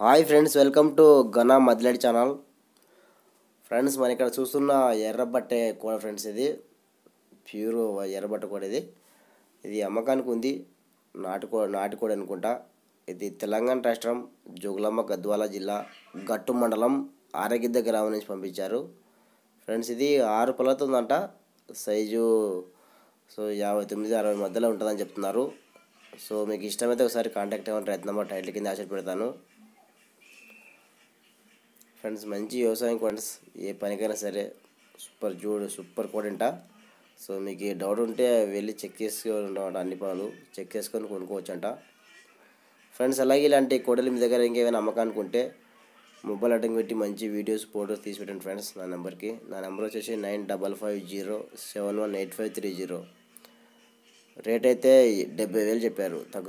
hi friends welcome to గనా మద్లెడ్ channel friends మనం ఇక్కడ చూస్తున్న ఎర్రబట్టే కూడా ఫ్రెండ్స్ ఇది ప్యూర్ ఎర్రబట్ట కూడా ఇది ఇది అమ్మకానికి ఉంది నాటుకో నాటుకోడి అనుకుంటా ఇది తెలంగాణ రాష్ట్రం జుగులమ్మ గద్వాల జిల్లా గట్టు మండలం ఆరగిద్ద గ్రామం నుంచి పంపించారు ఫ్రెండ్స్ ఇది ఆరు పళ్ళతో ఉందంట సైజు సో యాభై తొమ్మిది అరవై మధ్యలో ఉంటుందని చెప్తున్నారు సో మీకు ఇష్టమైతే ఒకసారి కాంటాక్ట్ అవ్వండి రైతు నెంబర్ టైటిల్ కింద ఆశ పెడతాను ఫ్రెండ్స్ మంచి వ్యవసాయం ఫ్రెండ్స్ ఏ పనికైనా సరే సూపర్ జూడు సూపర్ కోడెంట సో మీకు డౌట్ ఉంటే వెళ్ళి చెక్ చేసుకోండి అన్ని పనులు చెక్ చేసుకొని అంట ఫ్రెండ్స్ అలాగే ఇలాంటి కోడలు మీ దగ్గర ఇంకేమైనా అమ్మకానికి ఉంటే మొబైల్ అటెంక్ పెట్టి మంచి వీడియోస్ ఫోటోస్ తీసి పెట్టండి ఫ్రెండ్స్ నా నెంబర్కి నా నెంబర్ వచ్చేసి nine double five zero seven one eight five three zero rate అయితే డెబ్బై వేలు చెప్పారు తగ్గు